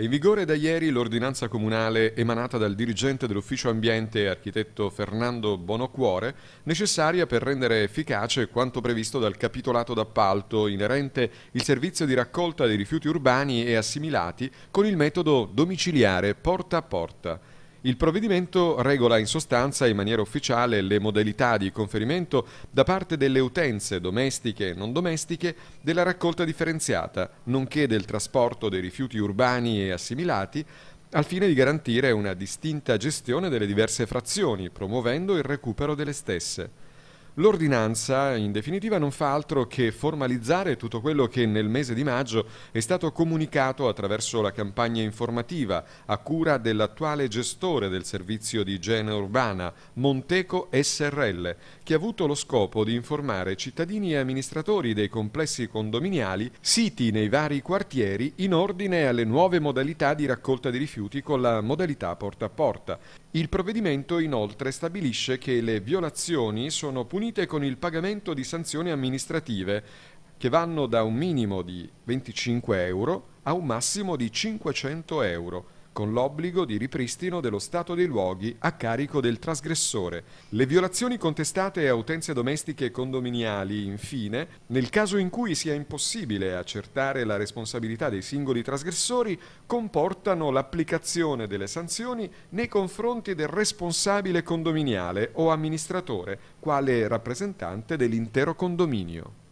È in vigore da ieri l'ordinanza comunale emanata dal dirigente dell'ufficio ambiente, architetto Fernando Bonocuore, necessaria per rendere efficace quanto previsto dal capitolato d'appalto inerente il servizio di raccolta dei rifiuti urbani e assimilati con il metodo domiciliare porta a porta. Il provvedimento regola in sostanza in maniera ufficiale le modalità di conferimento da parte delle utenze domestiche e non domestiche della raccolta differenziata, nonché del trasporto dei rifiuti urbani e assimilati, al fine di garantire una distinta gestione delle diverse frazioni, promuovendo il recupero delle stesse. L'ordinanza, in definitiva, non fa altro che formalizzare tutto quello che nel mese di maggio è stato comunicato attraverso la campagna informativa a cura dell'attuale gestore del servizio di igiene urbana, Monteco SRL, che ha avuto lo scopo di informare cittadini e amministratori dei complessi condominiali siti nei vari quartieri in ordine alle nuove modalità di raccolta di rifiuti con la modalità porta a porta. Il provvedimento inoltre stabilisce che le violazioni sono punite con il pagamento di sanzioni amministrative che vanno da un minimo di 25 euro a un massimo di 500 euro con l'obbligo di ripristino dello stato dei luoghi a carico del trasgressore. Le violazioni contestate a utenze domestiche e condominiali, infine, nel caso in cui sia impossibile accertare la responsabilità dei singoli trasgressori, comportano l'applicazione delle sanzioni nei confronti del responsabile condominiale o amministratore, quale rappresentante dell'intero condominio.